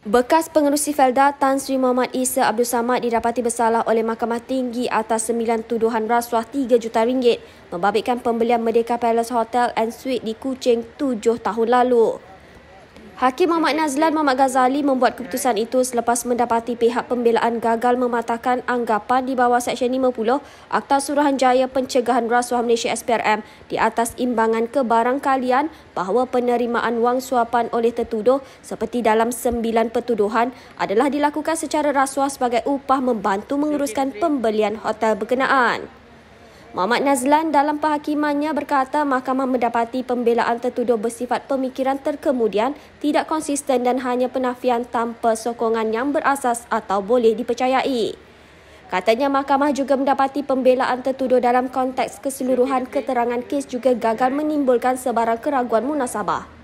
Bekas pengerusi Felda Tan Sri Muhammad Isa Abdul Samad didapati bersalah oleh Mahkamah Tinggi atas 9 tuduhan rasuah RM3 juta ringgit membabitkan pembelian Merdeka Palace Hotel and Suite di Kuching 7 tahun lalu. Hakim Muhammad Nazlan Muhammad Ghazali membuat keputusan itu selepas mendapati pihak pembelaan gagal mematahkan anggapan di bawah Seksyen 50 Akta Suruhanjaya Pencegahan Rasuah Malaysia SPRM di atas imbangan kebarangkalian bahawa penerimaan wang suapan oleh tertuduh seperti dalam sembilan pertuduhan adalah dilakukan secara rasuah sebagai upah membantu menguruskan pembelian hotel berkenaan. Mohd Nazlan dalam perhakimannya berkata mahkamah mendapati pembelaan tertuduh bersifat pemikiran terkemudian tidak konsisten dan hanya penafian tanpa sokongan yang berasas atau boleh dipercayai. Katanya mahkamah juga mendapati pembelaan tertuduh dalam konteks keseluruhan keterangan kes juga gagal menimbulkan sebarang keraguan munasabah.